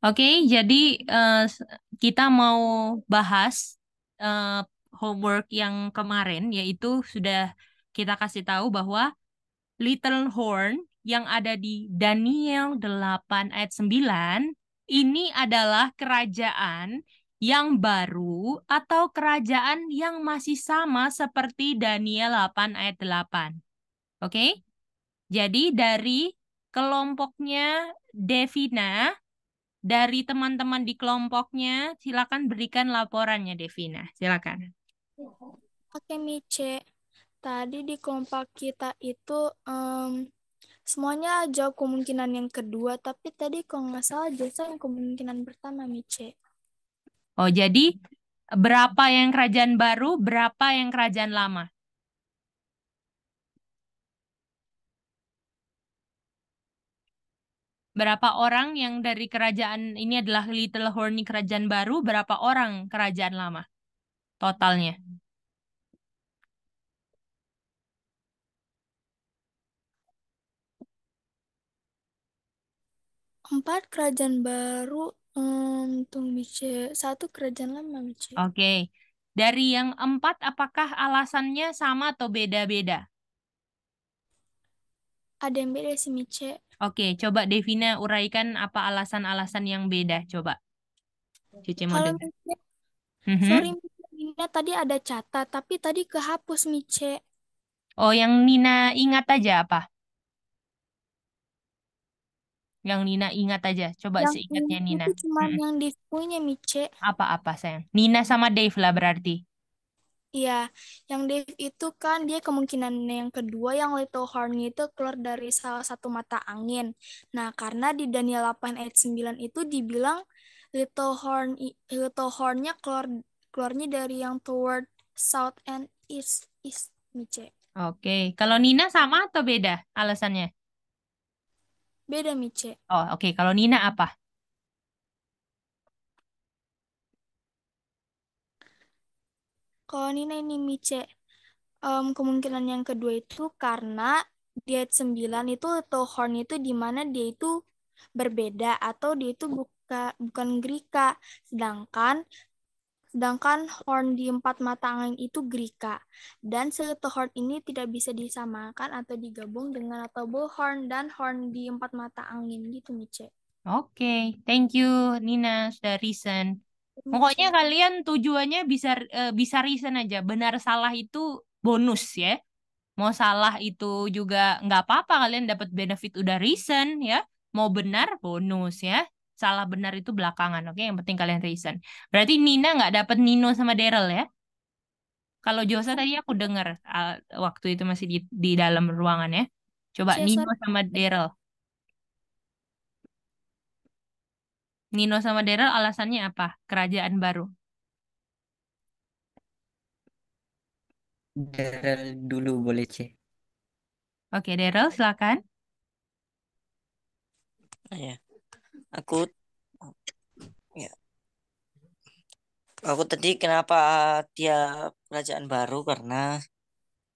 Oke, okay, jadi uh, kita mau bahas uh, homework yang kemarin, yaitu sudah kita kasih tahu bahwa Little Horn yang ada di Daniel 8 ayat 9 ini adalah kerajaan yang baru atau kerajaan yang masih sama seperti Daniel 8 ayat 8. Oke? Okay? Jadi dari kelompoknya Devina dari teman-teman di kelompoknya, silakan berikan laporannya Devina. Silakan. Oke, Mice. Tadi di kelompok kita itu um, semuanya jawab kemungkinan yang kedua, tapi tadi kalau nggak salah Jasa yang kemungkinan pertama, Mice. Oh, jadi berapa yang kerajaan baru, berapa yang kerajaan lama? berapa orang yang dari kerajaan ini adalah Little Horny kerajaan baru, berapa orang kerajaan lama totalnya? Empat kerajaan baru, untuk tunggu Mice. Satu kerajaan lama Mice. Oke, okay. dari yang empat apakah alasannya sama atau beda-beda? Ada yang beda sih Mice Oke, coba Devina uraikan apa alasan-alasan yang beda, coba. Cici mau Kalau mhm. sorry Nina tadi ada catat, tapi tadi kehapus Mice. Oh, yang Nina ingat aja apa? Yang Nina ingat aja, coba yang seingatnya Nina. Itu cuma hmm. yang Dave punya Mice. Apa-apa sayang. Nina sama Dave lah berarti. Iya, yang Dave itu kan dia kemungkinan yang kedua yang Little Horn itu keluar dari salah satu mata angin. Nah, karena di Daniel 8 ayat 9 itu dibilang Little Horn Little Hornnya keluar keluarnya dari yang toward south and east east Miche Oke, kalau Nina sama atau beda alasannya? Beda Mice. Oh, oke. Kalau Nina apa? Kalau Nina ini Mice, um, kemungkinan yang kedua itu karena diet 9 itu horn itu di mana dia itu berbeda atau dia itu buka, bukan Grika. Sedangkan sedangkan horn di empat mata angin itu Grika. Dan satu horn ini tidak bisa disamakan atau digabung dengan atau bullhorn dan horn di empat mata angin gitu, Mice. Oke, okay. thank you Nina sudah reason. Pokoknya hmm. kalian tujuannya bisa uh, bisa reason aja. Benar salah itu bonus ya. Mau salah itu juga nggak apa-apa kalian dapat benefit udah reason ya. Mau benar bonus ya. Salah benar itu belakangan, oke? Okay? Yang penting kalian reason. Berarti Nina nggak dapat Nino sama Daryl ya? Kalau Josa tadi aku dengar uh, eh, waktu itu masih di, di dalam ruangan ya. Coba iya, Nino sama Daryl. Nino sama Daryl alasannya apa? Kerajaan baru. Daryl dulu boleh C. Oke, Daryl silakan. Ya. Aku ya. Aku tadi kenapa dia kerajaan baru karena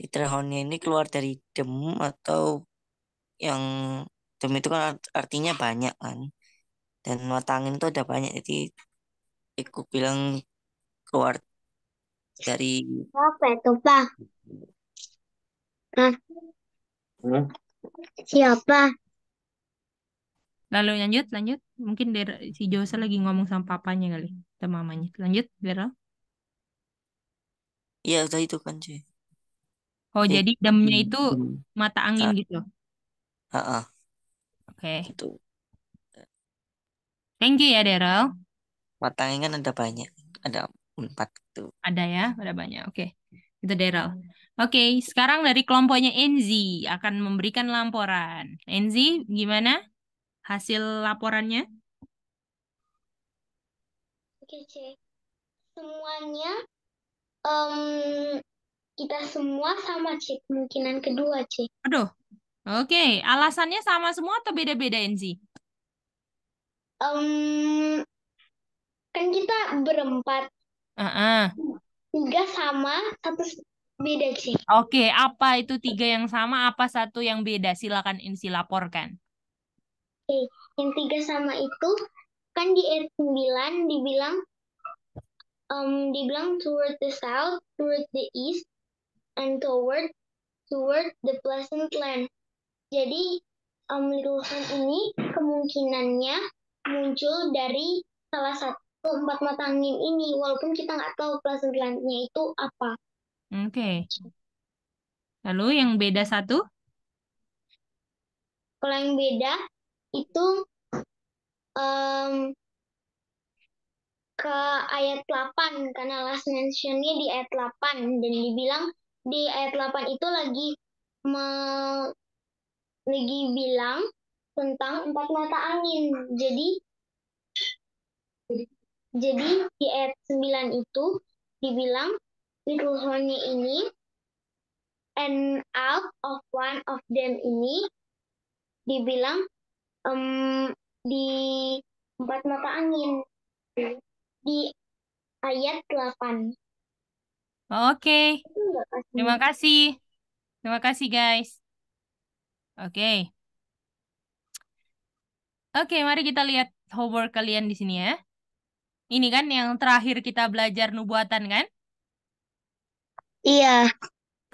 Itrahonnya ini keluar dari dem atau yang dem itu kan artinya banyak kan dan tangan itu ada banyak jadi aku bilang keluar dari apa itu pak hmm? siapa lalu lanjut lanjut mungkin Dera, si Jose lagi ngomong sama papanya kali sama mamanya lanjut Dera iya udah itu kan cuy oh jadi, jadi damnya itu hmm. mata angin ah. gitu Ah oke okay. gitu. Thank you ya Daryl. Matangnya kan ada banyak, ada empat itu. Ada ya, ada banyak. Oke, okay. itu Daryl. Oke, okay, sekarang dari kelompoknya Enzi akan memberikan laporan. Enzi, gimana hasil laporannya? Oke, C. Semuanya um, kita semua sama C kemungkinan kedua C. Aduh, oke. Okay. Alasannya sama semua atau beda-beda Enzi? -beda, um, kan kita berempat. Uh-uh. Tiga sama, satu beda sih. Oke, okay, apa itu tiga yang sama, apa satu yang beda? Silakan Insi laporkan. Oke, okay. yang tiga sama itu kan di ayat 9 dibilang um, dibilang toward the south, toward the east, and toward toward the pleasant land. Jadi um, little sun ini kemungkinannya muncul dari salah satu empat mata angin ini walaupun kita nggak tahu kelas itu apa. Oke. Okay. Lalu yang beda satu? Kalau yang beda itu um, ke ayat 8 karena last mentionnya di ayat 8 dan dibilang di ayat 8 itu lagi me, lagi bilang tentang empat mata angin. Jadi jadi di ayat 9 itu dibilang Ruhani ini and out of one of them ini dibilang um, di empat mata angin di ayat 8. Oke. Okay. Terima kasih. Terima kasih guys. Oke. Okay. Oke, mari kita lihat homework kalian di sini ya. Ini kan yang terakhir kita belajar nubuatan kan? Iya.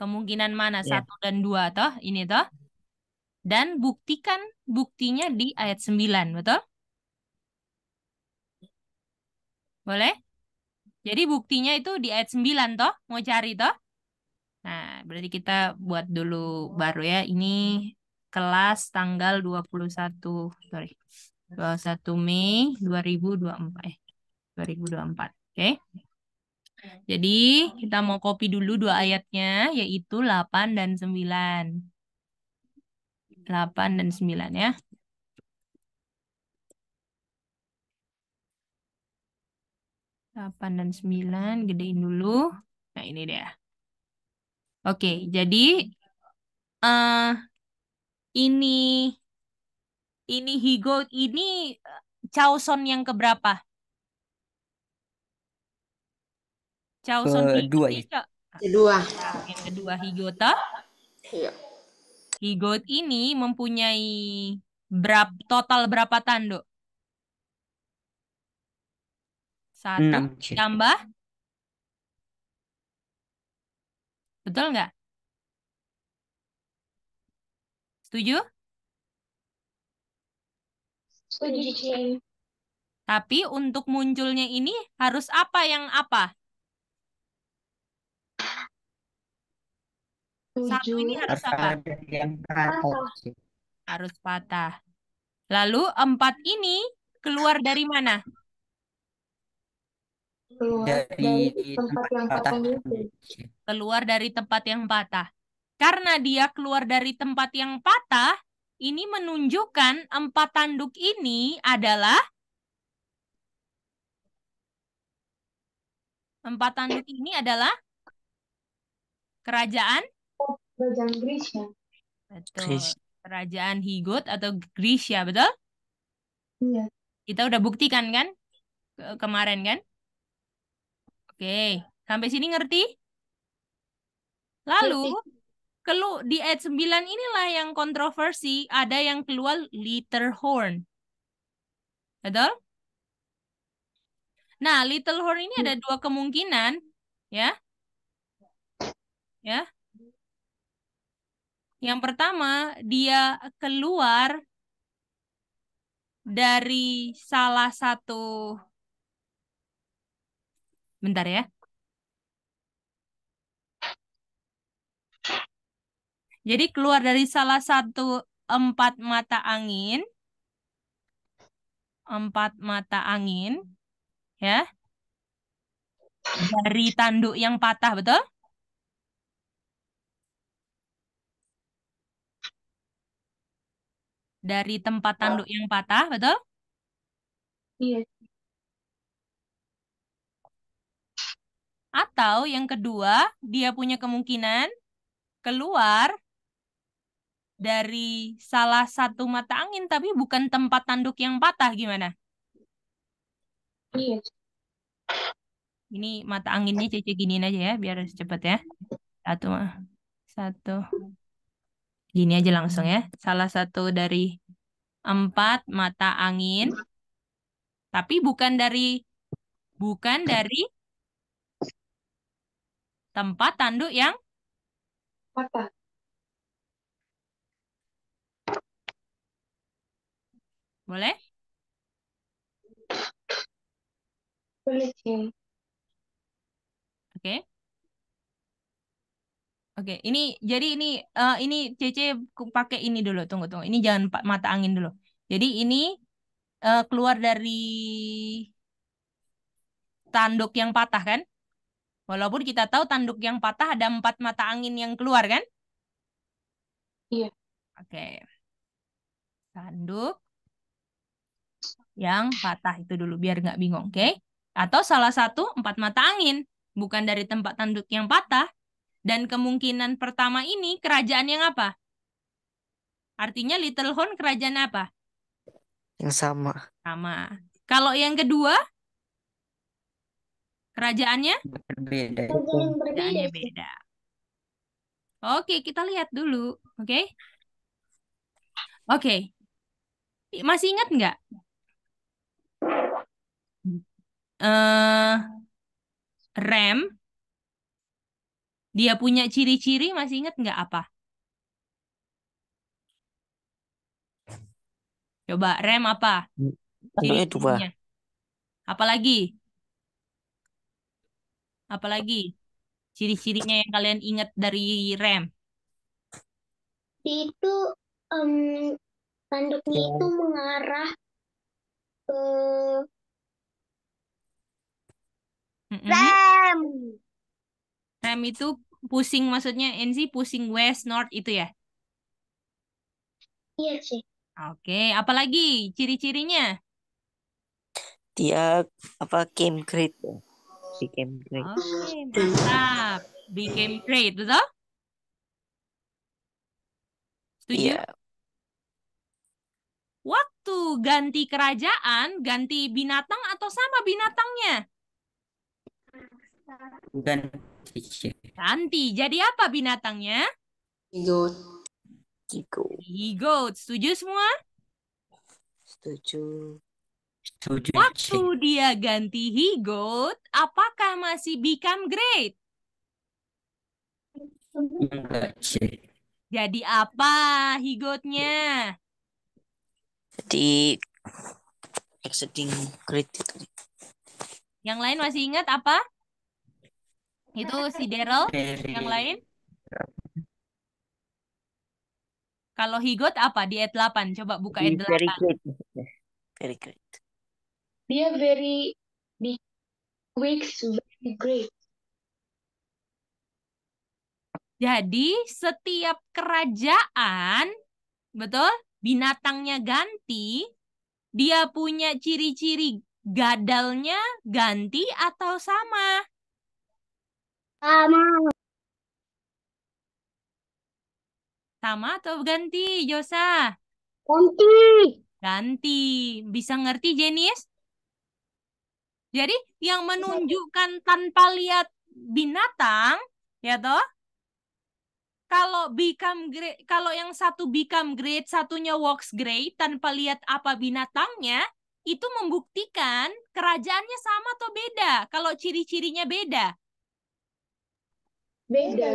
Kemungkinan mana? Iya. Satu dan dua toh, ini toh. Dan buktikan buktinya di ayat 9, betul? Boleh? Jadi buktinya itu di ayat 9 toh, mau cari toh? Nah, berarti kita buat dulu baru ya. Ini kelas tanggal 21 sorry 21 Mei 2024 eh 2024 oke okay? Jadi kita mau copy dulu dua ayatnya yaitu 8 dan 9. 8 dan 9 ya. Delapan dan sembilan, gedein dulu. Nah, ini dia. Oke, jadi uh, ini ini Higo ini eh, Chauson yang keberapa? Chauson kedua ya. ini, ya. Kedua. Yang kedua Higota. Iya. Higot ini mempunyai berap, total berapa tanduk? Satu tambah. Betul nggak? Setuju? Setuju, Cing. Tapi untuk munculnya ini harus apa yang apa? Satu ini harus apa? patah. Harus patah. Lalu empat ini keluar dari mana? Keluar dari, dari tempat, tempat yang patah. Keluar dari tempat yang patah. Karena dia keluar dari tempat yang patah, ini menunjukkan empat tanduk ini adalah empat tanduk ini adalah kerajaan kerajaan Betul. Kerajaan Higot atau Grisha, betul? Iya. Kita udah buktikan kan kemarin kan? Oke, sampai sini ngerti? Lalu kelu di ayat 9 inilah yang kontroversi ada yang keluar little horn betul nah little horn ini ada dua kemungkinan ya ya yang pertama dia keluar dari salah satu bentar ya Jadi keluar dari salah satu empat mata angin, empat mata angin, ya, dari tanduk yang patah, betul? Dari tempat tanduk yang patah, betul? Iya. Atau yang kedua, dia punya kemungkinan keluar dari salah satu mata angin tapi bukan tempat tanduk yang patah gimana? Iya. Ini mata anginnya Cece gini aja ya biar cepet ya. Satu satu. Gini aja langsung ya. Salah satu dari empat mata angin tapi bukan dari bukan dari tempat tanduk yang patah. Boleh? Boleh, Oke. Okay. Oke, okay. ini jadi ini uh, ini CC pakai ini dulu. Tunggu tunggu. Ini jangan mata angin dulu. Jadi ini uh, keluar dari tanduk yang patah kan? Walaupun kita tahu tanduk yang patah ada empat mata angin yang keluar kan? Iya. Oke. Okay. Tanduk yang patah itu dulu biar nggak bingung, oke? Okay? Atau salah satu empat mata angin, bukan dari tempat tanduk yang patah. Dan kemungkinan pertama ini kerajaan yang apa? Artinya Little Horn kerajaan apa? Yang sama. Sama. Kalau yang kedua, kerajaannya? Berbeda. Kerajaannya beda. Oke, kita lihat dulu. Oke? Okay? Oke. Okay. Masih ingat nggak eh, rem dia punya ciri-ciri masih ingat nggak apa? Coba rem apa? Ciri-cirinya. Apa Apalagi? Apalagi? Ciri-cirinya yang kalian ingat dari rem? Itu um, tanduknya ya. itu mengarah ke Mm -hmm. Rem. Rem itu pusing maksudnya NC pusing west north itu ya? Iya sih. Oke, apalagi ciri-cirinya? Dia apa game great ya? Became great. Oke, okay, mantap. Became great, betul? Setuju? Yeah. Waktu ganti kerajaan, ganti binatang atau sama binatangnya? Bukan Nanti Jadi apa binatangnya? Goat. Goat. Higo. Setuju semua? Setuju. Setuju. Waktu dia ganti goat, apakah masih become great? Enggak sih. Jadi apa higotnya? Jadi exiting great Yang lain masih ingat apa? Itu si Daryl. Yang lain? Kalau Higot apa di ayat 8? Coba buka ayat 8. Very great. Very good. Dia very weeks very great. Jadi setiap kerajaan, betul? Binatangnya ganti, dia punya ciri-ciri gadalnya ganti atau sama. Sama. Sama atau ganti, Yosa? Ganti. Ganti. Bisa ngerti, Jenis? Jadi yang menunjukkan tanpa lihat binatang, ya toh? Kalau become great, kalau yang satu become great, satunya works great tanpa lihat apa binatangnya, itu membuktikan kerajaannya sama atau beda. Kalau ciri-cirinya beda, Beda.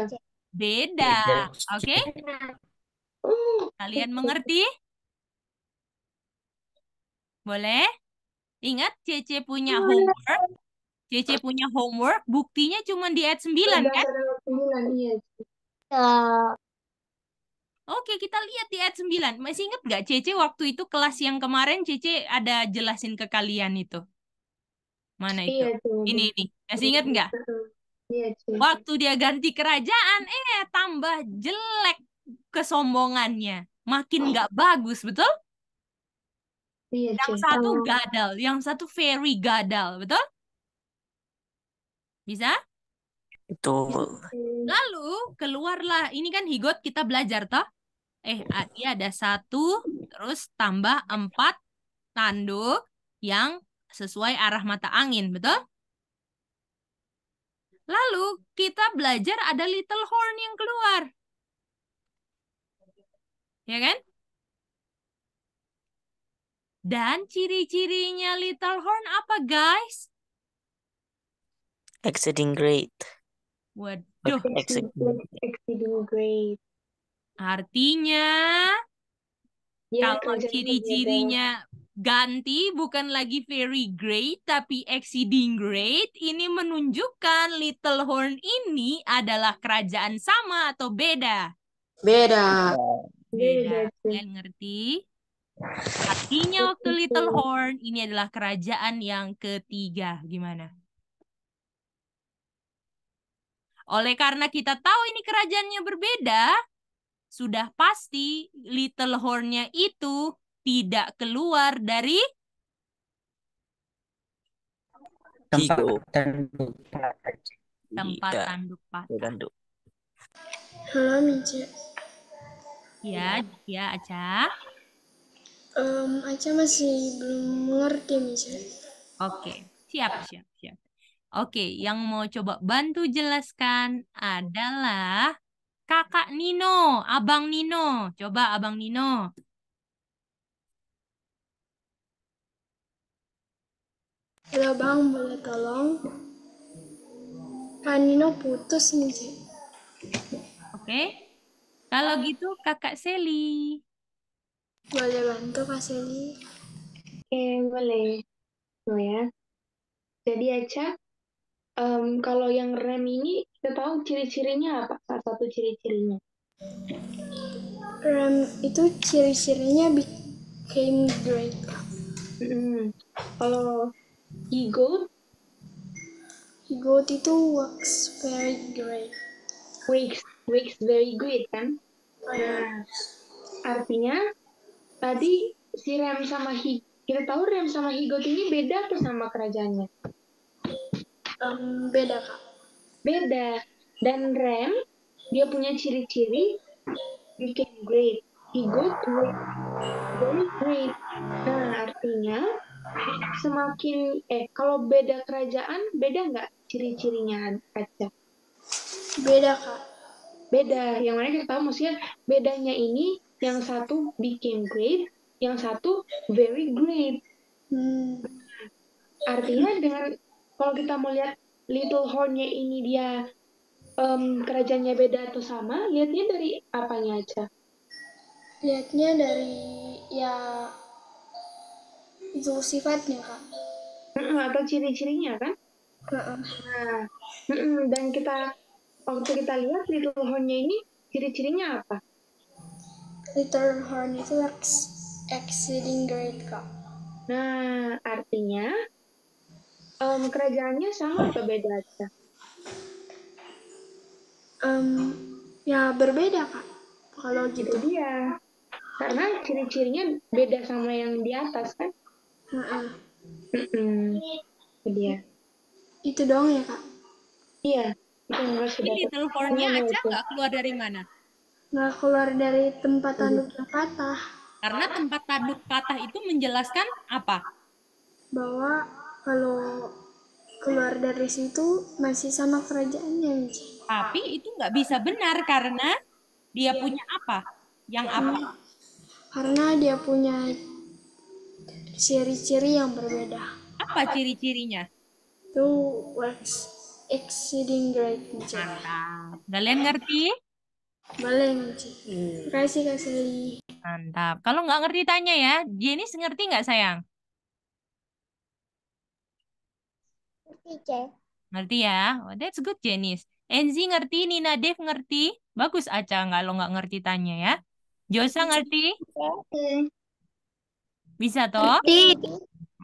Beda. Oke? Okay? Kalian mengerti? Boleh? Ingat Cece punya homework. Cece punya homework, buktinya cuma di ayat 9 kan? iya. Ya. Oke, kita lihat di ayat 9. Masih ingat nggak Cece waktu itu kelas yang kemarin Cece ada jelasin ke kalian itu? Mana itu? Iya, ini, ini. Masih ingat nggak? Iya, Waktu dia ganti kerajaan, eh tambah jelek kesombongannya. Makin oh. nggak bagus, betul? Iya, yang satu gadal, yang satu very gadal, betul? Bisa? Betul. Lalu keluarlah, ini kan higot kita belajar toh? Eh, dia ah, ada satu, terus tambah empat tanduk yang sesuai arah mata angin, betul? Lalu kita belajar ada little horn yang keluar. Ya kan? Dan ciri-cirinya little horn apa guys? Exceeding great. Waduh. Exceeding great. Artinya ya, kalau ciri-cirinya ganti bukan lagi very great tapi exceeding great ini menunjukkan Little Horn ini adalah kerajaan sama atau beda? Beda. Beda. Kalian ngerti? Artinya waktu Little Horn ini adalah kerajaan yang ketiga. Gimana? Oleh karena kita tahu ini kerajaannya berbeda, sudah pasti Little Hornnya itu tidak keluar dari tempat tanduk iya. tanduk tempat Jika. tanduk patah. Halo, Mija. Ya, ya, Aca. Um, Aca masih belum mengerti, Mija. Oke, siap, siap, siap. Oke, yang mau coba bantu jelaskan adalah kakak Nino, abang Nino. Coba abang Nino. Halo bang, boleh tolong? Kak Nino putus nih, Cik. Oke. Okay. Kalau gitu kakak Seli. Boleh bantu Kak Seli? Oke, okay, boleh. Oh ya. Jadi Aca, um, kalau yang rem ini kita tahu ciri-cirinya apa? Salah satu ciri-cirinya. Rem itu ciri-cirinya became great. Mm -hmm. Kalau Eagle. goat itu works very great. Works, works very great kan? Oh, ya. artinya tadi si Rem sama Hi kita tahu Rem sama Higot ini beda tuh sama kerajaannya? Um, beda kak. Beda. Dan Rem dia punya ciri-ciri became great. Higot great. Very great. Nah artinya semakin eh kalau beda kerajaan beda nggak ciri-cirinya kaca? Beda kak. Beda. Yang mana kita tahu maksudnya bedanya ini yang satu became great, yang satu very great. Hmm. Artinya dengan kalau kita mau lihat little hornnya ini dia um, kerajaannya beda atau sama, lihatnya dari apanya aja? Lihatnya dari ya itu sifatnya kak atau ciri-cirinya kan nah dan kita waktu kita lihat little hornnya ini ciri-cirinya apa little horn itu ex exceeding great kak nah artinya um, kerajaannya sama atau beda aja um, ya berbeda kak kalau gitu dia karena ciri-cirinya beda sama yang di atas kan Heeh. Itu dia. Itu doang ya, Kak? Iya. Ini teleponnya aja nggak keluar dari mana? Nggak keluar dari tempat tanduk yang patah. Karena tempat tanduk patah itu menjelaskan apa? Bahwa kalau keluar dari situ masih sama kerajaannya. Tapi itu nggak bisa benar karena dia iya. punya apa? Yang apa? Karena dia punya ciri-ciri yang berbeda. Apa ciri-cirinya? Two works exceeding great teacher. Mantap. Kalian ngerti? Boleh ngerti. Hmm. Kasih kasih. Mantap. Kalau nggak ngerti tanya ya. Jenis ngerti nggak sayang? Ngerti, ya. Ngerti ya? Oh, that's good, Jenis. Enzi ngerti, Nina Dev ngerti. Bagus, Aca. Kalau nggak ngerti tanya ya. Josa ngerti? Ngerti. Bisa toh?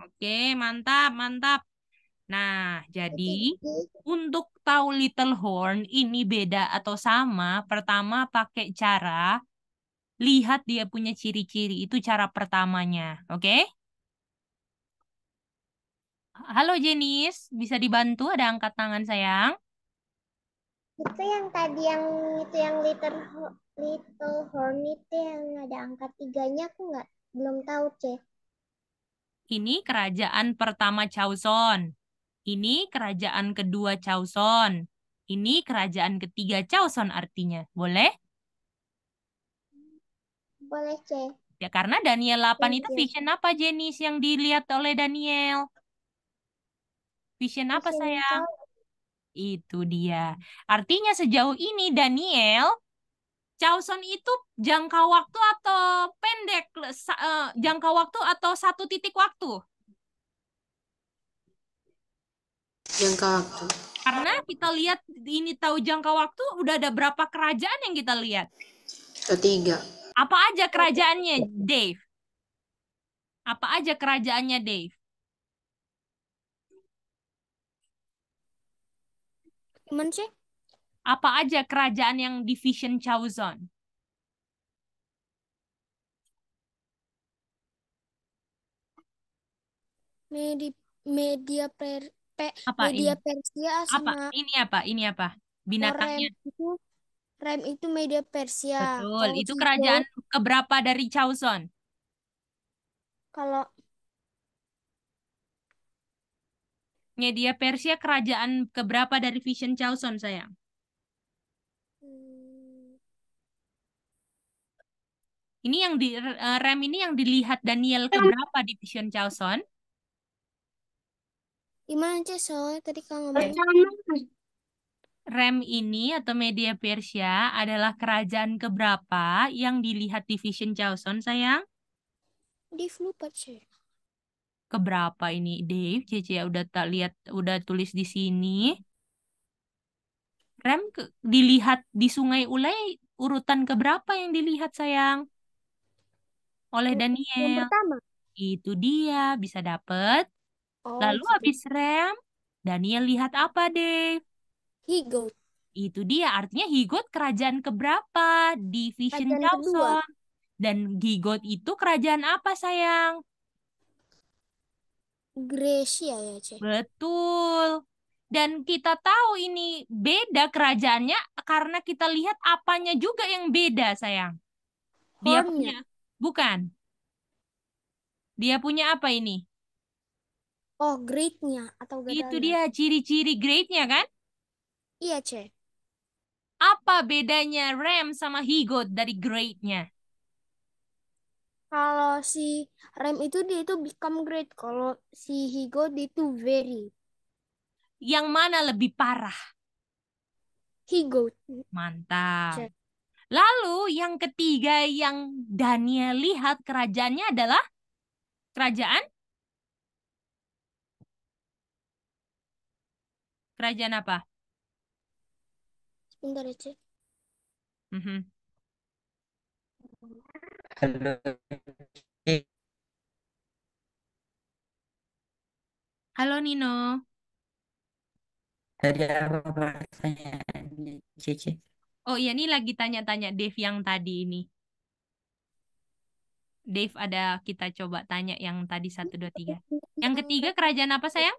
Oke, mantap, mantap. Nah, jadi untuk tahu little horn ini beda atau sama, pertama pakai cara lihat dia punya ciri-ciri. Itu cara pertamanya, oke? Halo Jenis, bisa dibantu? Ada angkat tangan sayang? Itu yang tadi yang itu yang little little horn itu yang ada angkat tiganya aku nggak belum tahu, C. Ini kerajaan pertama Chauson. Ini kerajaan kedua Chauson. Ini kerajaan ketiga Chauson artinya. Boleh? Boleh, C. Ya, karena Daniel 8 C. itu vision apa, Jenis, yang dilihat oleh Daniel? Vision, vision apa, sayang? Itu dia. Artinya sejauh ini Daniel Chaoson itu jangka waktu atau pendek eh, jangka waktu atau satu titik waktu? Jangka waktu. Karena kita lihat ini tahu jangka waktu udah ada berapa kerajaan yang kita lihat? Tiga. Apa aja kerajaannya, Dave? Apa aja kerajaannya, Dave? Gimana sih apa aja kerajaan yang division chauzon Medi media per pe apa media ini? Persia sama apa ini apa ini apa binatangnya rem itu rem itu media Persia betul itu kerajaan itu, keberapa dari chauzon kalau media Persia kerajaan keberapa dari Vision chauzon sayang Ini yang di uh, rem ini yang dilihat Daniel ke berapa di Vision Chaoson? Gimana aja soalnya tadi kamu ngomong? Rem ini atau media Persia adalah kerajaan keberapa yang dilihat di Vision Chaoson, sayang? Dave lupa sih. Keberapa ini, Dave? Cece ya, udah tak lihat, udah tulis di sini. Rem ke, dilihat di Sungai Ulay urutan keberapa yang dilihat sayang? oleh Daniel. Yang pertama. Itu dia, bisa dapet. Oh, Lalu gitu. habis rem, Daniel lihat apa, deh? Higo, Itu dia, artinya Higot kerajaan keberapa? Division Vision Dawson. Dan Gigot itu kerajaan apa, sayang? Gracia ya, Cek. Betul. Dan kita tahu ini beda kerajaannya karena kita lihat apanya juga yang beda, sayang. Dia punya Bukan. Dia punya apa ini? Oh, grade-nya atau Itu dia ciri-ciri grade-nya kan? Iya, C. Apa bedanya Rem sama Higot dari grade-nya? Kalau si Rem itu dia itu become great, kalau si Higot dia itu very. Yang mana lebih parah? Higot. Mantap. C. Lalu yang ketiga yang Daniel lihat kerajaannya adalah kerajaan kerajaan apa? Sebentar aja. Mm -hmm. Halo. Halo Nino. Tadi apa pertanyaannya Cici? Oh iya, nih lagi tanya-tanya Dave yang tadi ini. Dave ada kita coba tanya yang tadi satu dua tiga. Yang ketiga kerajaan apa sayang?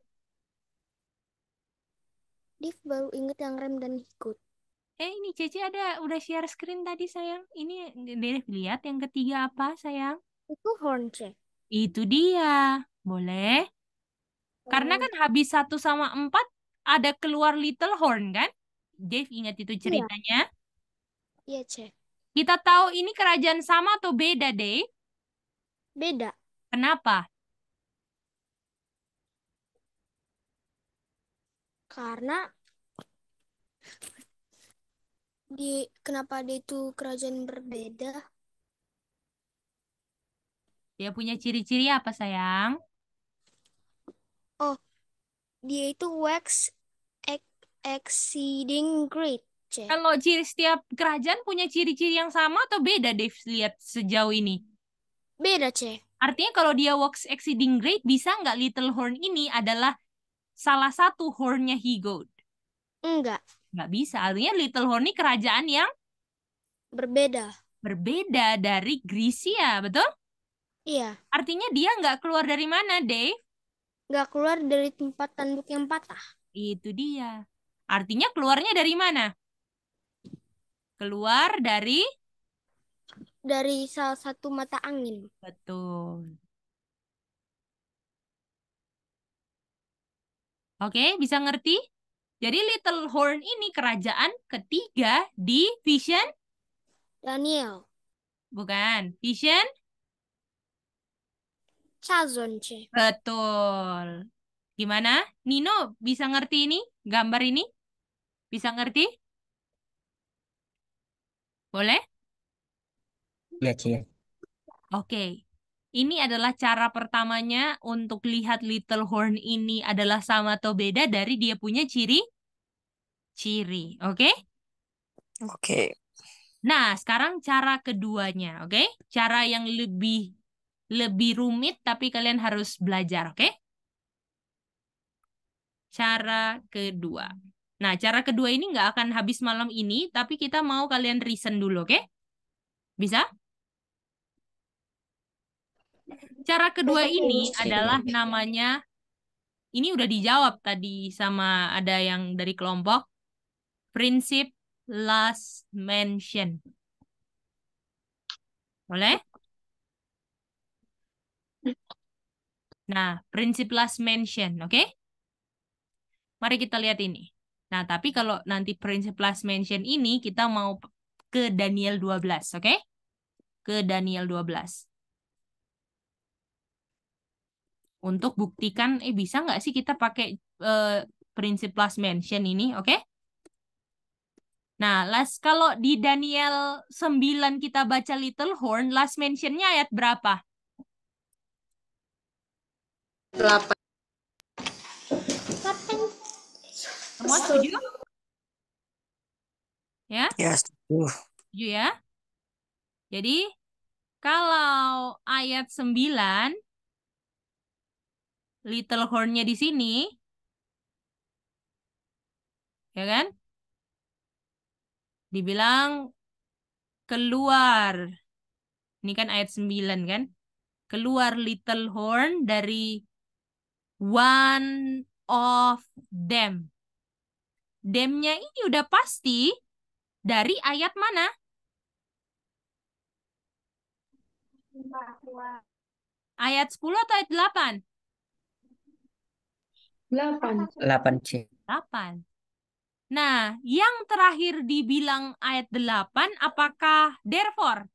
Dave baru inget yang rem dan ikut. Eh ini Cece ada udah share screen tadi sayang. Ini Dave lihat yang ketiga apa sayang? Itu horn check. Itu dia. Boleh. Karena kan habis satu sama empat ada keluar little horn kan? Dave ingat itu iya. ceritanya. Iya. Iya, Cek. Kita tahu ini kerajaan sama atau beda, deh? Beda. Kenapa? Karena di kenapa dia itu kerajaan berbeda? Dia punya ciri-ciri apa, sayang? Oh, dia itu wax exceeding great. Aceh. Kalau ciri setiap kerajaan punya ciri-ciri yang sama atau beda Dave lihat sejauh ini? Beda C. Artinya kalau dia works exceeding great bisa nggak Little Horn ini adalah salah satu hornnya he goat. Enggak. Nggak bisa. Artinya Little Horn ini kerajaan yang berbeda. Berbeda dari Grisia, betul? Iya. Artinya dia nggak keluar dari mana, Dave? Nggak keluar dari tempat tanduk yang patah. Itu dia. Artinya keluarnya dari mana? keluar dari dari salah satu mata angin. Betul. Oke, bisa ngerti? Jadi Little Horn ini kerajaan ketiga di Vision Daniel. Bukan, Vision Chazonche. Betul. Gimana? Nino bisa ngerti ini? Gambar ini? Bisa ngerti? Boleh? ya Ci. Oke. Ini adalah cara pertamanya untuk lihat little horn ini adalah sama atau beda dari dia punya ciri ciri, oke? Okay? Oke. Okay. Nah, sekarang cara keduanya, oke? Okay? Cara yang lebih lebih rumit tapi kalian harus belajar, oke? Okay? Cara kedua. Nah, cara kedua ini nggak akan habis malam ini, tapi kita mau kalian reason dulu, oke? Okay? Bisa? Cara kedua ini adalah namanya, ini udah dijawab tadi sama ada yang dari kelompok, prinsip last mention. Boleh? Nah, prinsip last mention, oke? Okay? Mari kita lihat ini. Nah, tapi kalau nanti prinsip last mention ini kita mau ke Daniel 12, oke? Okay? Ke Daniel 12. Untuk buktikan, eh bisa nggak sih kita pakai eh, prinsip last mention ini, oke? Okay? Nah, last kalau di Daniel 9 kita baca Little Horn, last mentionnya ayat berapa? 8. Semua setuju? Ya? Ya, setuju. Setuju ya? Jadi, kalau ayat 9, little horn-nya di sini, ya kan? Dibilang keluar. Ini kan ayat 9 kan? Keluar little horn dari one of them demnya ini udah pasti dari ayat mana? Ayat 10 atau ayat 8? 8. 8 C. 8. Nah, yang terakhir dibilang ayat 8 apakah therefore?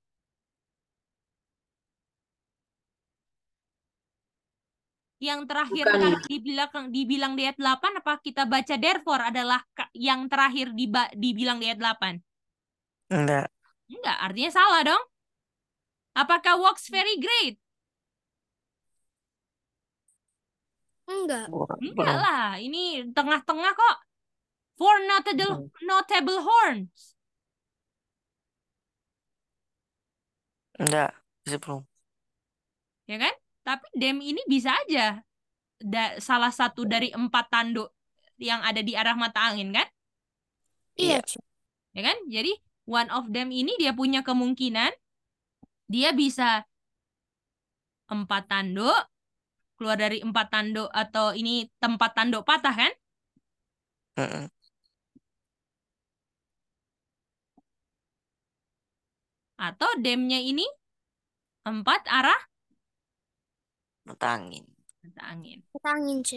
yang terakhir Bukan. kali dibilang dibilang di ayat 8 apa kita baca therefore adalah yang terakhir di dibilang di ayat 8? Enggak. Enggak, artinya salah dong. Apakah works very great? Enggak. Enggak lah, ini tengah-tengah kok. For notable hmm. notable horns. Enggak, sebelum. Ya kan? Tapi Dem ini bisa aja da salah satu iya. dari empat tanduk yang ada di arah mata angin kan? Iya. iya. Ya kan? Jadi one of them ini dia punya kemungkinan dia bisa empat tanduk keluar dari empat tanduk atau ini tempat tanduk patah kan? Uh -uh. Atau demnya ini empat arah Mata angin. Mata angin. Mata angin, C.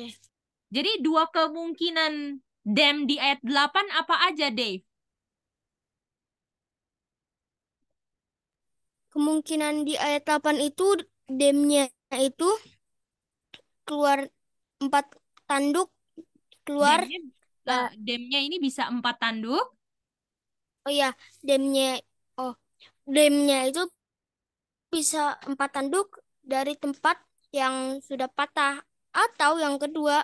Jadi dua kemungkinan dem di ayat 8 apa aja, Dave? Kemungkinan di ayat 8 itu demnya itu keluar empat tanduk keluar demnya, uh, eh, eh, demnya ini bisa empat tanduk oh ya demnya oh demnya itu bisa empat tanduk dari tempat yang sudah patah atau yang kedua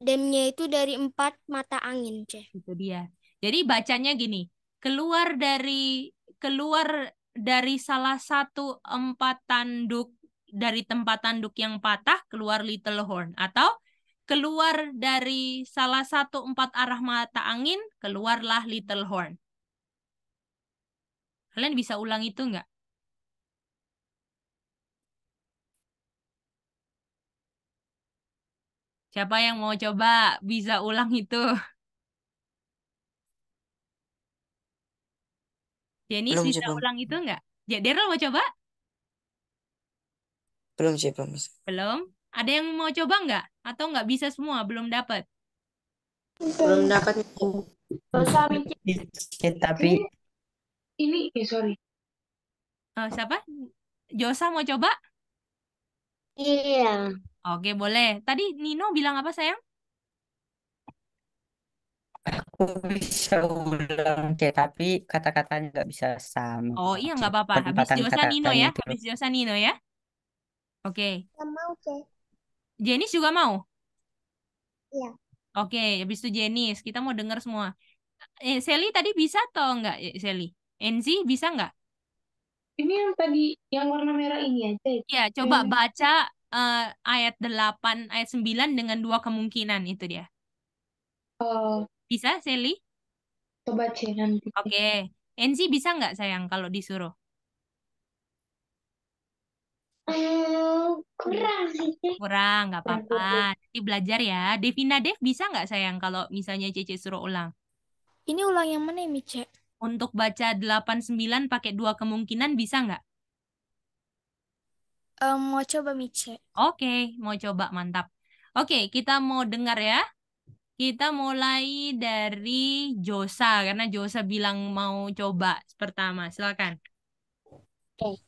demnya itu dari empat mata angin, C. Itu dia. Jadi bacanya gini, keluar dari keluar dari salah satu empat tanduk dari tempat tanduk yang patah keluar little horn atau keluar dari salah satu empat arah mata angin keluarlah little horn. Kalian bisa ulang itu nggak? Siapa yang mau coba bisa ulang itu? Jenny belum bisa ulang itu enggak? Ya, Daryl mau coba? Belum sih, belum. Belum? Ada yang mau coba enggak? Atau enggak bisa semua, belum dapat? Belum dapat. Tapi ini eh sorry. Oh, siapa? Josa mau coba? Iya. Oke, boleh. Tadi Nino bilang apa, sayang? Aku bisa ulang c, tapi kata-katanya nggak bisa sama. Oh iya, nggak apa-apa. Habis Penempatan Nino ya. itu. Habis Josa Nino ya. Oke. Okay. mau, c. Jenis juga mau? Iya. Oke, habis itu Jenis. Kita mau dengar semua. Eh, Sally tadi bisa atau nggak eh, Sally? Enzi bisa nggak? Ini yang tadi, yang warna merah ini aja. Iya, coba baca uh, ayat 8 ayat 9 dengan dua kemungkinan itu dia. Uh, Bisa, Sally? Coba cek nanti. Oke. Okay. Enzi bisa nggak sayang kalau disuruh? Eh, kurang sih. Kurang, nggak apa-apa. Nanti belajar ya. Devina Dev bisa nggak sayang kalau misalnya Cece suruh ulang? Ini ulang yang mana ya, Mice? Untuk baca delapan sembilan pakai dua kemungkinan bisa nggak? Um, mau coba Mice. Oke, okay, mau coba mantap. Oke, okay, kita mau dengar ya. Kita mulai dari Josa karena Josa bilang mau coba pertama. Silakan. Oke.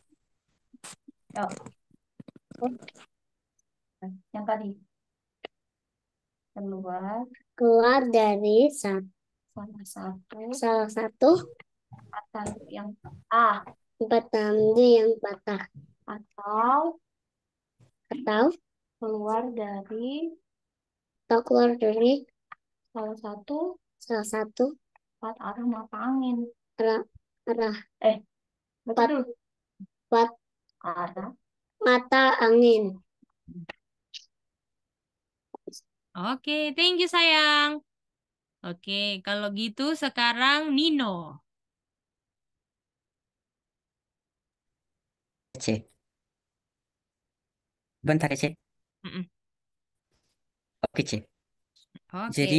Okay. Oh. Yang tadi. Keluar. Keluar dari Salah satu. Salah satu. Batang yang A. Batang yang patah atau atau keluar dari atau keluar dari salah satu salah satu empat arah mata angin arah arah eh empat empat arah mata angin oke okay, thank you sayang oke okay, kalau gitu sekarang Nino C. Bentar, ya, Cik. Mm-mm. Oke, Cik. Oke. Jadi,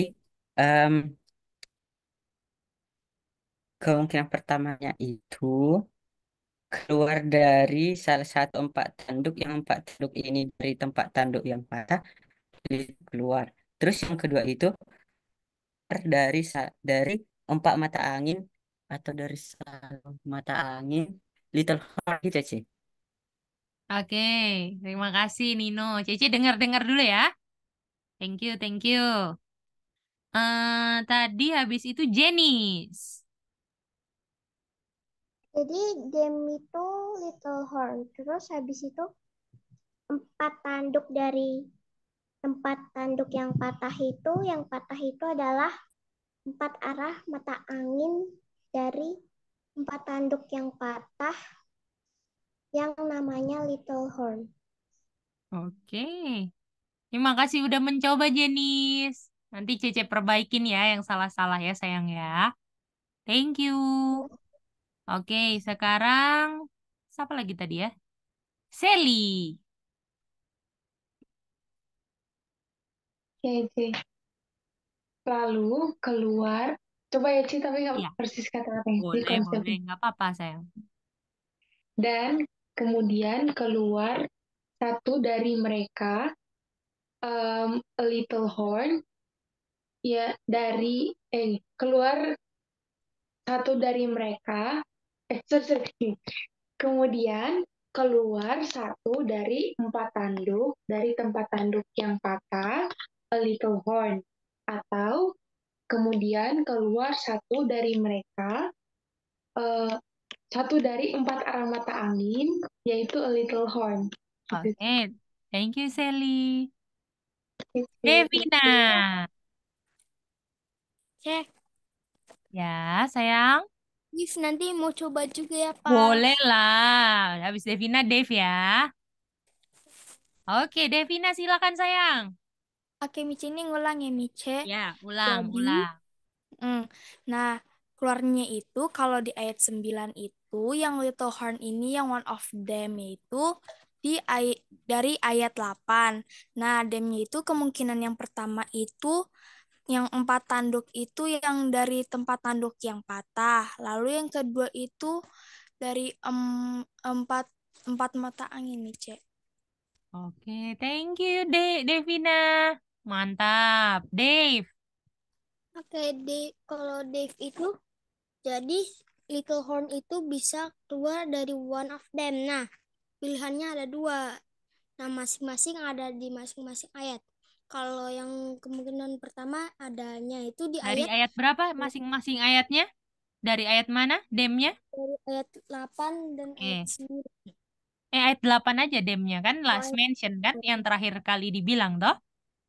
um, kemungkinan pertamanya itu keluar dari salah satu empat tanduk yang empat tanduk ini dari tempat tanduk yang patah keluar. Terus yang kedua itu dari dari empat mata angin atau dari satu mata angin Little Heart gitu sih. Ya, Oke, terima kasih Nino. Cece dengar-dengar dulu ya. Thank you, thank you. Uh, tadi habis itu Jenis. Jadi game itu Little Horn. Terus habis itu empat tanduk dari empat tanduk yang patah itu, yang patah itu adalah empat arah mata angin dari empat tanduk yang patah yang namanya Little Horn. Oke. Terima kasih udah mencoba Jenis. Nanti Cece perbaikin ya yang salah-salah ya sayang ya. Thank you. Oke, sekarang siapa lagi tadi ya? Sally. Cece. Lalu keluar. Coba ya Cece tapi nggak ya. persis kata apa Boleh, boleh. Gak apa-apa sayang. Dan kemudian keluar satu dari mereka um, a little horn ya dari eh keluar satu dari mereka eh sorry, kemudian keluar satu dari empat tanduk dari tempat tanduk yang patah a little horn atau kemudian keluar satu dari mereka uh, satu dari empat arah mata angin, yaitu a little horn. Oke, okay. thank you Sally. Devina. Cek. Ya, sayang. Yes, nanti mau coba juga ya, Pak. Boleh lah. Habis Devina, Dev ya. Oke, Devina silakan sayang. Oke, Mice ini ngulang ya, Mice. Ya, ulang, Jadi, ulang. Mm, nah, keluarnya itu kalau di ayat 9 itu itu yang Little Horn ini yang one of them itu di ay dari ayat 8. Nah, demnya itu kemungkinan yang pertama itu yang empat tanduk itu yang dari tempat tanduk yang patah. Lalu yang kedua itu dari em, empat empat mata angin nih, Cek. Oke, thank you, De Devina. Mantap, Dave. Oke, De kalau Dave itu jadi little horn itu bisa keluar dari one of them. Nah, pilihannya ada dua. Nah, masing-masing ada di masing-masing ayat. Kalau yang kemungkinan pertama adanya itu di dari ayat, ayat berapa masing-masing ayatnya? Dari ayat mana? Demnya? Dari ayat 8 dan eh. ayat 9. Eh, ayat 8 aja demnya kan? Last ayat... mention kan? Yang terakhir kali dibilang toh?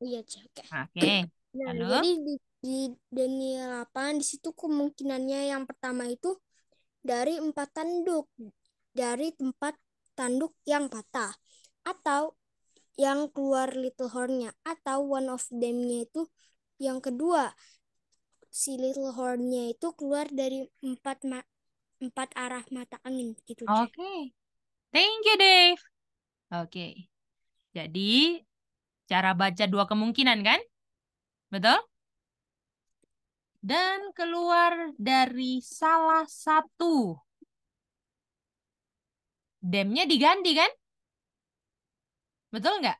Iya, oke. Oke. Okay. Nah, Lalu? jadi di, di Daniel 8 di situ kemungkinannya yang pertama itu dari empat tanduk dari tempat tanduk yang patah atau yang keluar little hornnya atau one of themnya itu yang kedua si little hornnya itu keluar dari empat ma empat arah mata angin gitu. Oke, okay. thank you Dave. Oke, okay. jadi cara baca dua kemungkinan kan, betul? dan keluar dari salah satu. Demnya diganti kan? Betul nggak?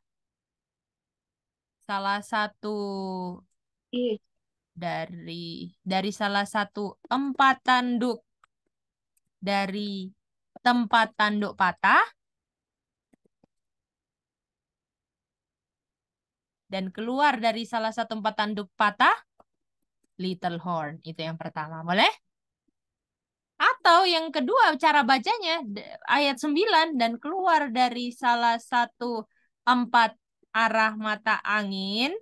Salah satu iya. dari dari salah satu empat tanduk dari tempat tanduk patah dan keluar dari salah satu tempat tanduk patah little horn. Itu yang pertama. Boleh? Atau yang kedua cara bacanya ayat 9 dan keluar dari salah satu empat arah mata angin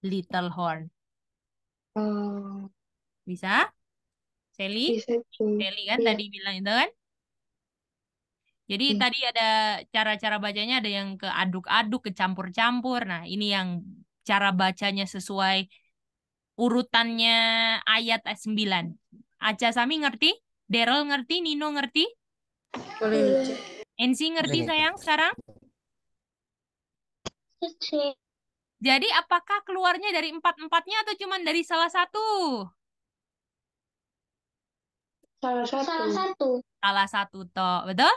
little horn. Oh. Bisa? Sally? Bisa. Sally kan iya. tadi bilang itu kan? Jadi iya. tadi ada cara-cara bacanya ada yang ke aduk-aduk, ke campur-campur. Nah, ini yang cara bacanya sesuai urutannya ayat 9. Aja Sami ngerti? Daryl ngerti? Nino ngerti? Ensi iya. ngerti sayang sekarang? Jadi apakah keluarnya dari empat-empatnya atau cuma dari salah satu? Salah satu. Salah satu. Salah satu toh, betul?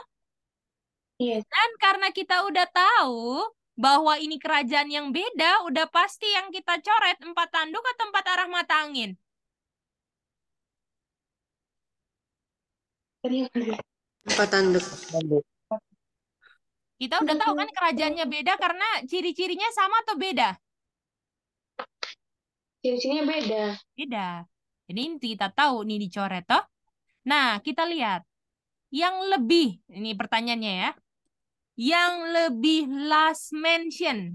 Yes. Iya. Dan karena kita udah tahu bahwa ini kerajaan yang beda, udah pasti yang kita coret empat tanduk atau empat arah mata angin? Empat tanduk. Kita udah tahu kan kerajaannya beda karena ciri-cirinya sama atau beda? Ciri-cirinya beda. Beda. Jadi ini kita tahu ini dicoret toh. Nah, kita lihat. Yang lebih, ini pertanyaannya ya yang lebih last mention?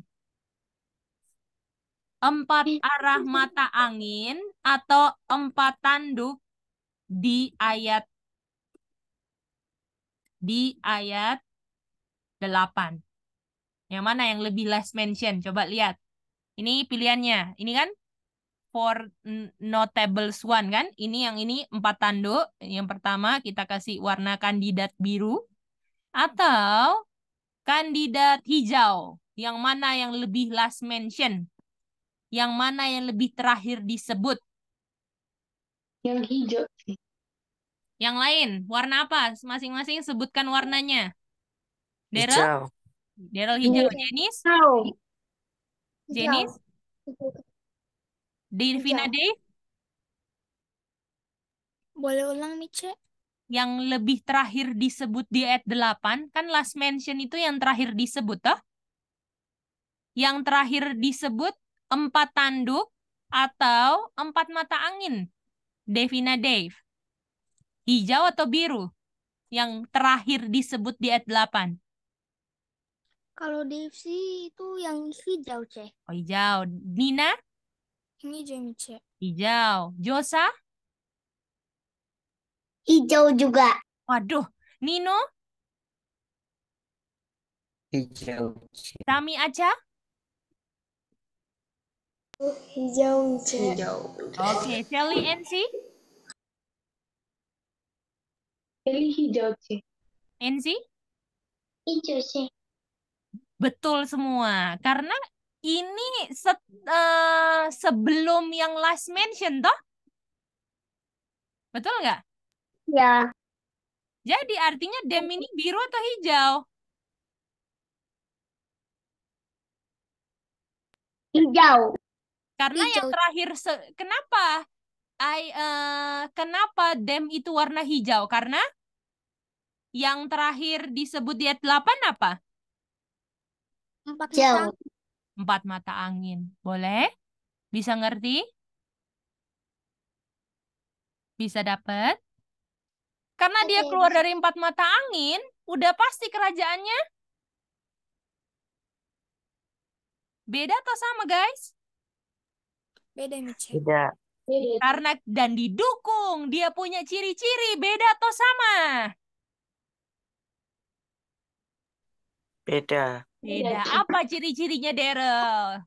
Empat arah mata angin atau empat tanduk di ayat di ayat 8. Yang mana yang lebih last mention? Coba lihat. Ini pilihannya. Ini kan for notables one kan? Ini yang ini empat tanduk. Yang pertama kita kasih warna kandidat biru. Atau kandidat hijau yang mana yang lebih last mention yang mana yang lebih terakhir disebut yang hijau yang lain warna apa masing-masing sebutkan warnanya Daryl Daryl hijau Jenis Jenis Devina D boleh ulang Mice yang lebih terakhir disebut di ayat 8, kan last mention itu yang terakhir disebut toh? Yang terakhir disebut empat tanduk atau empat mata angin. Devina Dave. Hijau atau biru? Yang terakhir disebut di ayat 8. Kalau Dave sih itu yang hijau, Ceh. Oh, hijau. Nina? hijau, Ceh. Hijau. Josa? Hijau juga. Waduh, Nino? Hijau. Tami aja? Hijau. Hijau. Oke, okay. Sally and Sally hijau sih. Enzi? Hijau sih. Betul semua. Karena ini set, uh, sebelum yang last mention toh? Betul nggak? Ya. Jadi artinya dem ini biru atau hijau? Hijau. Karena hijau. yang terakhir se. kenapa? I, uh, kenapa dem itu warna hijau? Karena yang terakhir disebut dia ayat 8 apa? Empat hijau. mata. Empat mata angin. Boleh? Bisa ngerti? Bisa dapat? Karena okay. dia keluar dari empat mata angin, udah pasti kerajaannya beda atau sama, guys? Beda, Michi. Beda. beda. Karena dan didukung, dia punya ciri-ciri beda atau sama? Beda. Beda. Apa ciri-cirinya, Daryl?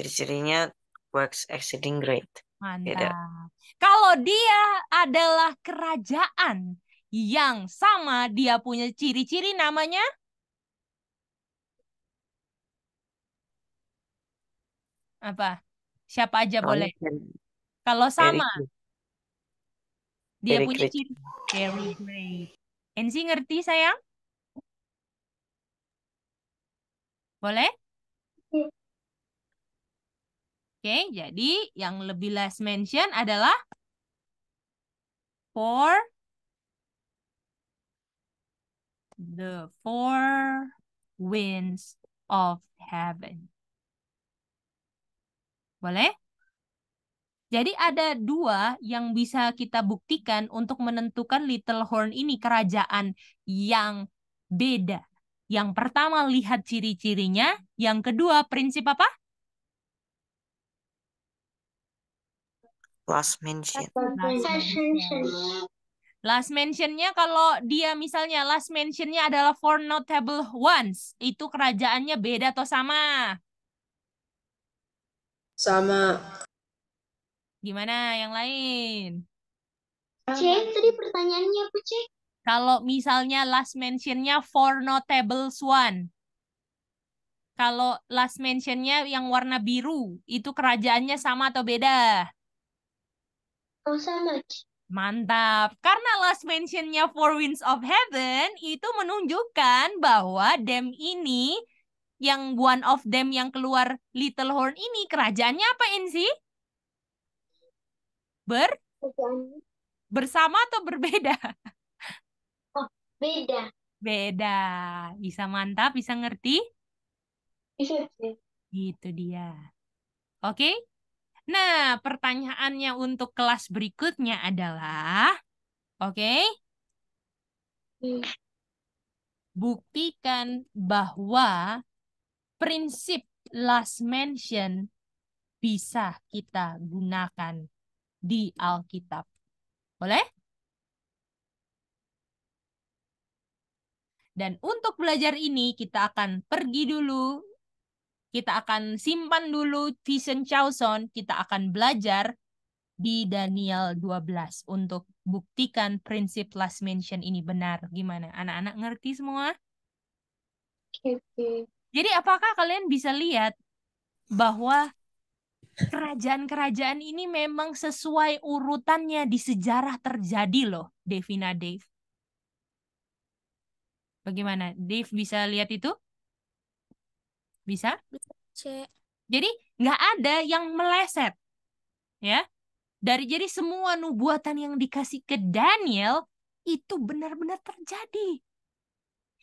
Ciri-cirinya works exceeding great. Iya. Mantap. Kalau dia adalah kerajaan yang sama dia punya ciri-ciri namanya apa? Siapa aja boleh. Kalau sama dia Very punya great. ciri. Very great. Enzi ngerti sayang? Boleh? Oke, jadi yang lebih last mention adalah for the four winds of heaven. Boleh? Jadi ada dua yang bisa kita buktikan untuk menentukan Little Horn ini kerajaan yang beda. Yang pertama lihat ciri-cirinya, yang kedua prinsip apa? Last mention. Last mentionnya kalau dia misalnya last mentionnya adalah for notable ones, itu kerajaannya beda atau sama? Sama. Gimana yang lain? C, tadi pertanyaannya apa, C? Kalau misalnya last mentionnya for notable one, kalau last mentionnya yang warna biru, itu kerajaannya sama atau beda? Oh, sama. Mantap. Karena last mentionnya Four Winds of Heaven itu menunjukkan bahwa dam ini yang one of them yang keluar Little Horn ini kerajaannya apa Enzi? Ber bersama atau berbeda? Oh, beda. Beda. Bisa mantap, bisa ngerti? Bisa. Gitu dia. Oke? Okay? Nah, pertanyaannya untuk kelas berikutnya adalah, oke, okay? Hmm. buktikan bahwa prinsip last mention bisa kita gunakan di Alkitab. Boleh? Dan untuk belajar ini kita akan pergi dulu kita akan simpan dulu Vision Chauson, kita akan belajar di Daniel 12 untuk buktikan prinsip last mention ini benar. Gimana? Anak-anak ngerti semua? Oke. Okay. Jadi apakah kalian bisa lihat bahwa kerajaan-kerajaan ini memang sesuai urutannya di sejarah terjadi loh, Devina Dave. Bagaimana? Dave bisa lihat itu? Bisa? Bisa C. Jadi nggak ada yang meleset. Ya. Dari jadi semua nubuatan yang dikasih ke Daniel itu benar-benar terjadi.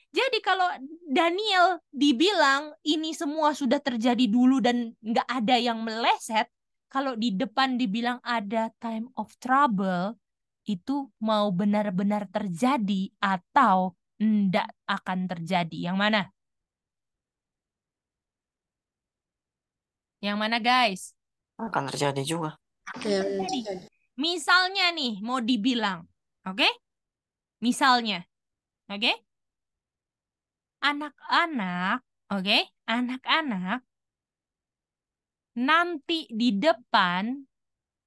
Jadi kalau Daniel dibilang ini semua sudah terjadi dulu dan nggak ada yang meleset, kalau di depan dibilang ada time of trouble, itu mau benar-benar terjadi atau ndak akan terjadi. Yang mana? Yang mana guys? Akan terjadi juga. Misalnya nih mau dibilang, oke? Okay? Misalnya, oke? Okay? Anak-anak, oke? Okay? Anak-anak nanti di depan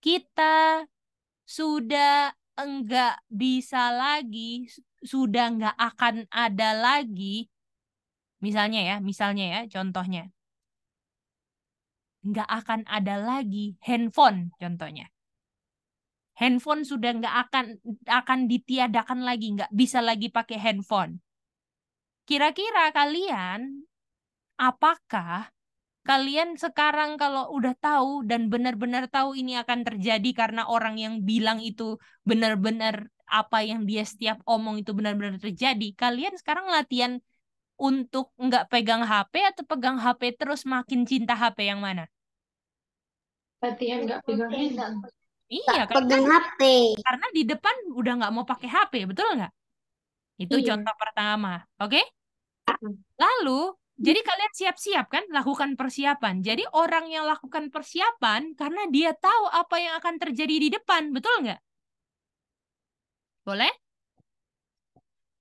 kita sudah enggak bisa lagi, sudah enggak akan ada lagi. Misalnya ya, misalnya ya, contohnya nggak akan ada lagi handphone contohnya. Handphone sudah nggak akan akan ditiadakan lagi, nggak bisa lagi pakai handphone. Kira-kira kalian apakah kalian sekarang kalau udah tahu dan benar-benar tahu ini akan terjadi karena orang yang bilang itu benar-benar apa yang dia setiap omong itu benar-benar terjadi, kalian sekarang latihan untuk nggak pegang HP atau pegang HP terus makin cinta HP yang mana? Latihan nggak pegang HP. Iya, kan pegang HP. Karena di depan udah nggak mau pakai HP, betul nggak? Itu iya. contoh pertama, oke? Okay? Lalu, jadi kalian siap-siap kan, lakukan persiapan. Jadi orang yang lakukan persiapan karena dia tahu apa yang akan terjadi di depan, betul nggak? Boleh?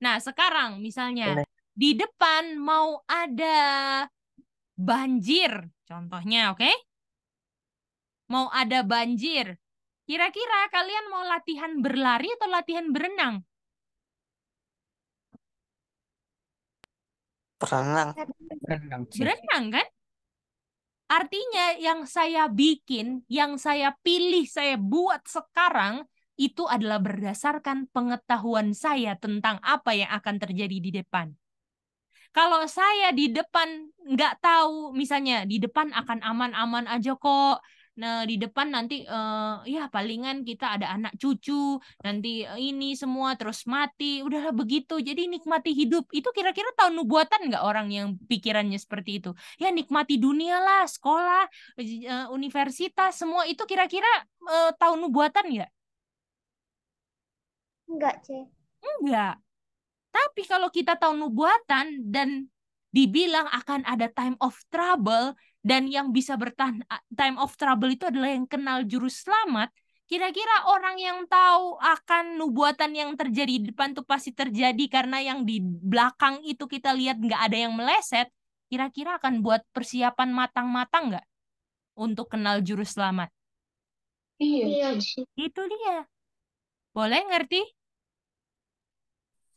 Nah, sekarang misalnya Boleh di depan mau ada banjir, contohnya, oke? Okay? Mau ada banjir. Kira-kira kalian mau latihan berlari atau latihan berenang? Berenang. Berenang, berenang kan? Artinya yang saya bikin, yang saya pilih, saya buat sekarang itu adalah berdasarkan pengetahuan saya tentang apa yang akan terjadi di depan. Kalau saya di depan nggak tahu, misalnya di depan akan aman-aman aja kok. Nah, di depan nanti uh, ya palingan kita ada anak cucu, nanti eh, ini semua terus mati, udahlah begitu. Jadi nikmati hidup. Itu kira-kira tahun nubuatan nggak orang yang pikirannya seperti itu? Ya nikmati dunia lah, sekolah, uh, universitas, semua itu kira-kira uh, tahun nubuatan nggak? Enggak, cek. Enggak. Tapi kalau kita tahu nubuatan dan dibilang akan ada time of trouble dan yang bisa bertahan time of trouble itu adalah yang kenal juru selamat, kira-kira orang yang tahu akan nubuatan yang terjadi di depan itu pasti terjadi karena yang di belakang itu kita lihat nggak ada yang meleset, kira-kira akan buat persiapan matang-matang nggak untuk kenal juru selamat? Iya. iya itu dia. Boleh ngerti?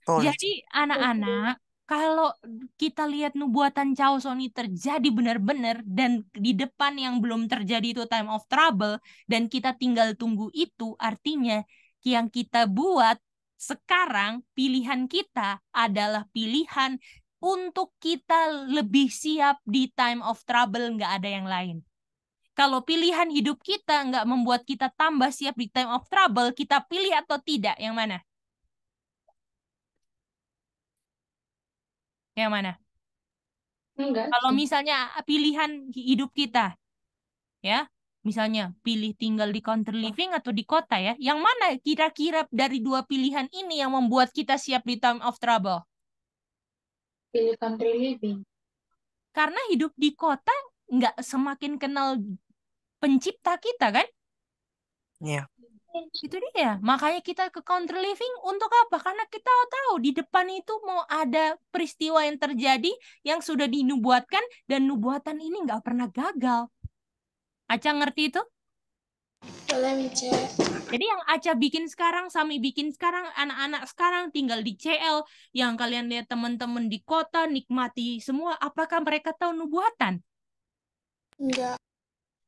Oh. Jadi anak-anak kalau kita lihat nubuatan Chao Sony terjadi benar-benar dan di depan yang belum terjadi itu time of trouble dan kita tinggal tunggu itu artinya yang kita buat sekarang pilihan kita adalah pilihan untuk kita lebih siap di time of trouble nggak ada yang lain. Kalau pilihan hidup kita nggak membuat kita tambah siap di time of trouble, kita pilih atau tidak yang mana? Yang mana? Enggak. Kalau misalnya ah, pilihan hidup kita, ya, misalnya pilih tinggal di country living atau di kota ya, yang mana kira-kira dari dua pilihan ini yang membuat kita siap di time of trouble? Pilih country living. Karena hidup di kota nggak semakin kenal pencipta kita kan? Iya. Yeah. Itu dia. Makanya kita ke counter living untuk apa? Karena kita tahu di depan itu mau ada peristiwa yang terjadi yang sudah dinubuatkan dan nubuatan ini nggak pernah gagal. Aca ngerti itu? Boleh, Jadi yang Aca bikin sekarang, Sami bikin sekarang, anak-anak sekarang tinggal di CL, yang kalian lihat teman-teman di kota nikmati semua, apakah mereka tahu nubuatan? Enggak.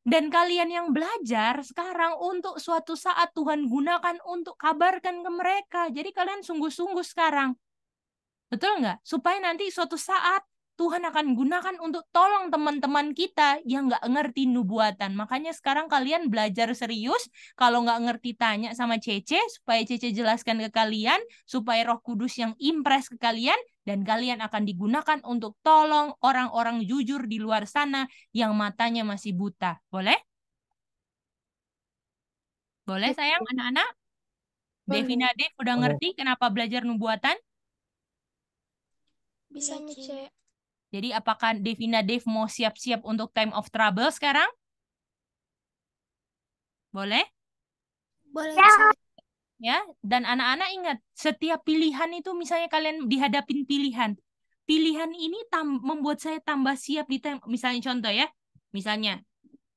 Dan kalian yang belajar sekarang untuk suatu saat Tuhan gunakan untuk kabarkan ke mereka. Jadi kalian sungguh-sungguh sekarang. Betul nggak? Supaya nanti suatu saat Tuhan akan gunakan untuk tolong teman-teman kita yang nggak ngerti nubuatan. Makanya sekarang kalian belajar serius. Kalau nggak ngerti tanya sama Cece supaya Cece jelaskan ke kalian, supaya Roh Kudus yang impres ke kalian, dan kalian akan digunakan untuk tolong orang-orang jujur di luar sana yang matanya masih buta. Boleh? Boleh sayang anak-anak? Devina Dev udah ngerti kenapa belajar nubuatan? Bisa iya, cek Jadi apakah Devina Dev mau siap-siap untuk time of trouble sekarang? Boleh? Boleh. Ya ya dan anak-anak ingat setiap pilihan itu misalnya kalian dihadapin pilihan pilihan ini tam membuat saya tambah siap di misalnya contoh ya misalnya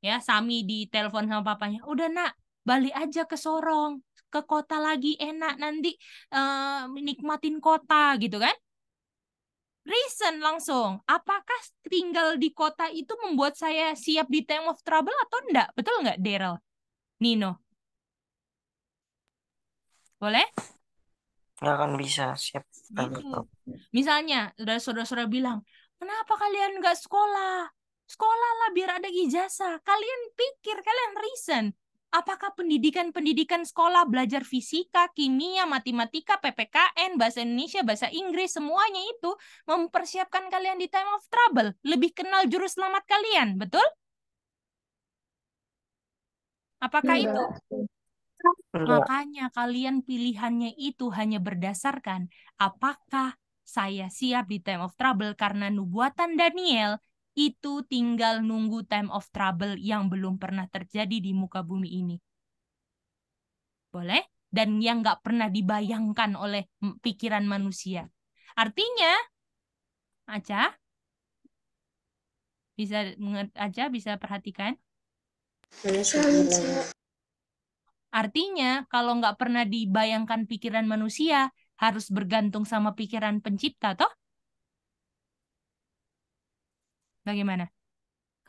ya Sami di telepon sama papanya udah nak balik aja ke Sorong ke kota lagi enak nanti uh, nikmatin kota gitu kan reason langsung apakah tinggal di kota itu membuat saya siap di time of trouble atau enggak betul nggak Daryl Nino boleh? Nggak akan bisa, siap. Gitu. Misalnya, saudara-saudara bilang, kenapa kalian nggak sekolah? Sekolah lah biar ada ijazah. Kalian pikir, kalian reason. Apakah pendidikan-pendidikan sekolah belajar fisika, kimia, matematika, PPKN, bahasa Indonesia, bahasa Inggris, semuanya itu mempersiapkan kalian di time of trouble, lebih kenal jurus selamat kalian, betul? Apakah iya, itu? Makanya kalian pilihannya itu hanya berdasarkan apakah saya siap di time of trouble karena nubuatan Daniel itu tinggal nunggu time of trouble yang belum pernah terjadi di muka bumi ini. Boleh? Dan yang nggak pernah dibayangkan oleh pikiran manusia. Artinya, Aca, bisa Aca bisa perhatikan? Artinya, kalau nggak pernah dibayangkan pikiran manusia, harus bergantung sama pikiran pencipta, toh? Bagaimana?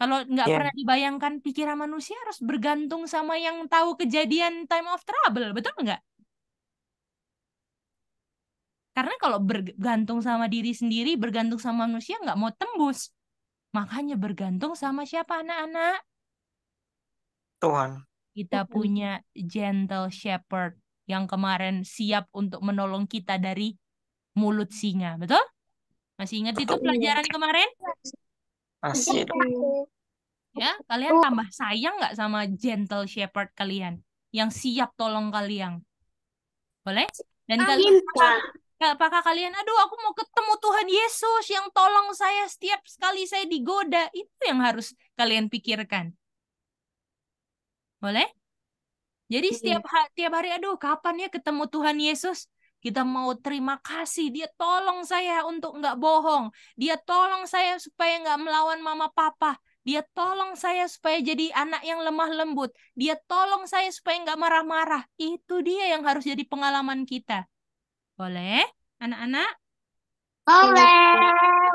Kalau nggak yeah. pernah dibayangkan pikiran manusia harus bergantung sama yang tahu kejadian time of trouble, betul nggak? Karena kalau bergantung sama diri sendiri, bergantung sama manusia nggak mau tembus. Makanya bergantung sama siapa anak-anak? Tuhan. Kita mm-hmm. punya gentle shepherd yang kemarin siap untuk menolong kita dari mulut singa, betul? Masih ingat itu pelajaran kemarin? Masih. Iya, ya, kalian oh. tambah sayang nggak sama gentle shepherd kalian yang siap tolong kalian? Boleh? Dan kalian apakah kalian aduh aku mau ketemu Tuhan Yesus yang tolong saya setiap sekali saya digoda? Itu yang harus kalian pikirkan. Boleh? Jadi setiap hari, tiap hari aduh kapan ya ketemu Tuhan Yesus? Kita mau terima kasih dia tolong saya untuk nggak bohong. Dia tolong saya supaya nggak melawan mama papa. Dia tolong saya supaya jadi anak yang lemah lembut. Dia tolong saya supaya nggak marah-marah. Itu dia yang harus jadi pengalaman kita. Boleh, anak-anak? Boleh.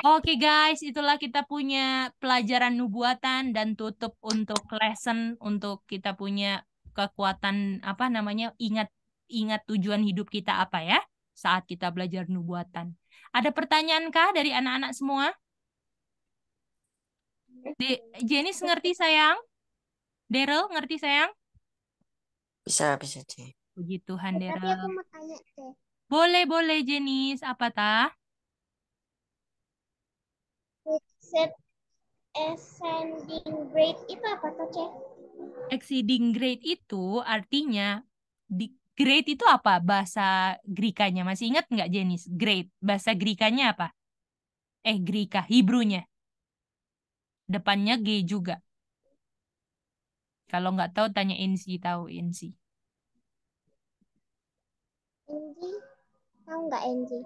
Oke guys, itulah kita punya pelajaran nubuatan dan tutup untuk lesson untuk kita punya kekuatan apa namanya ingat ingat tujuan hidup kita apa ya saat kita belajar nubuatan. Ada pertanyaan kah dari anak-anak semua? De Jenis ngerti sayang? Daryl ngerti sayang? Bisa, bisa cek. Puji Tuhan Daryl. Boleh, boleh Jenis. Apa tah? set ascending grade itu apa tuh, Cek? Exceeding grade itu artinya di grade itu apa bahasa Greek-nya Masih ingat nggak Jenis? Grade. Bahasa Greek-nya apa? Eh, Hebrew-nya. Depannya G juga. Kalau nggak tahu tanya NC tahu NC. Insi, tahu nggak Insi?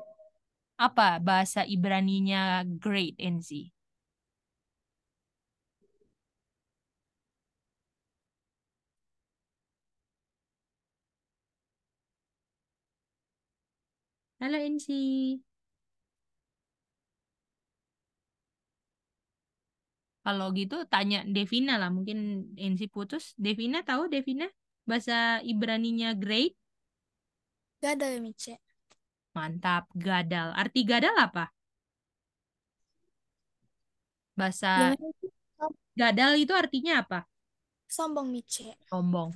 Apa bahasa Ibrani-nya grade Insi? Halo Insi, kalau gitu tanya Devina lah, mungkin Insi putus. Devina tahu Devina bahasa Ibraninya great? gadal ada ya, Mice. Mantap, gadal. Arti gadal apa? Bahasa ya, gadal itu artinya apa? Sombong, Mice. Sombong.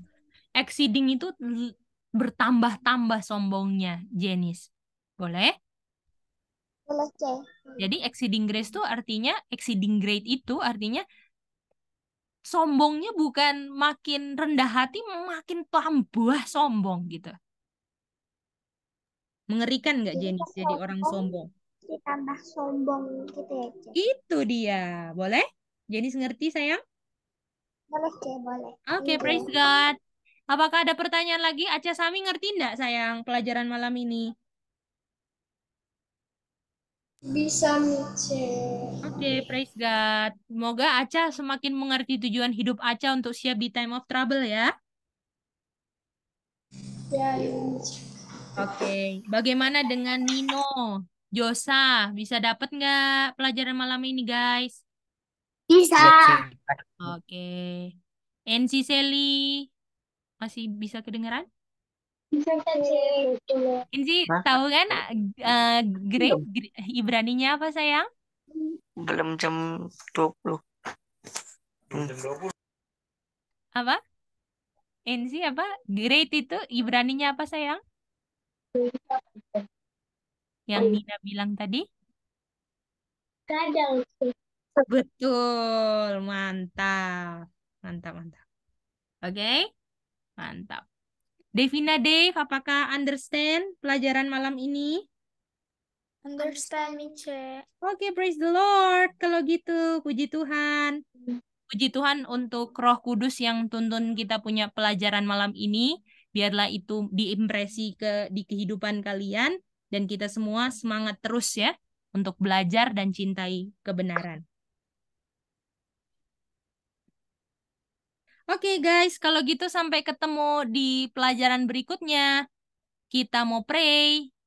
Exceeding itu bertambah-tambah sombongnya, Jenis. Boleh? Boleh, C. Jadi exceeding grace itu artinya exceeding grade itu artinya sombongnya bukan makin rendah hati, makin tambah sombong gitu. Mengerikan nggak jenis jadi, jadi orang sombong? Ditambah sombong gitu ya. C. Itu dia, boleh? Jenis ngerti sayang? Boleh C, boleh. Oke, okay, praise God. Apakah ada pertanyaan lagi? Aca Sami ngerti enggak sayang pelajaran malam ini? bisa Michelle. Oke, okay, praise God. Semoga Aca semakin mengerti tujuan hidup Aca untuk siap di time of trouble ya. Ya, ya Oke, okay. bagaimana dengan Nino? Josa, bisa dapat nggak pelajaran malam ini, guys? Bisa. Oke. Okay. NC Sally, masih bisa kedengeran? Inji, tahu kan uh, eh, grade, grade Ibraninya apa sayang? Belum jam 20. Belum jam 20. Apa? Inji apa? Grade itu Ibraninya apa sayang? Yang Nina bilang tadi? Kadang. Betul, mantap. Mantap, mantap. Oke, okay? mantap. Devina Dave, apakah understand pelajaran malam ini? Understand, Mice. Oke, okay, praise the Lord. Kalau gitu, puji Tuhan. Puji Tuhan untuk roh kudus yang tuntun kita punya pelajaran malam ini. Biarlah itu diimpresi ke, di kehidupan kalian. Dan kita semua semangat terus ya untuk belajar dan cintai kebenaran. Oke guys, kalau gitu sampai ketemu di pelajaran berikutnya. Kita mau pray.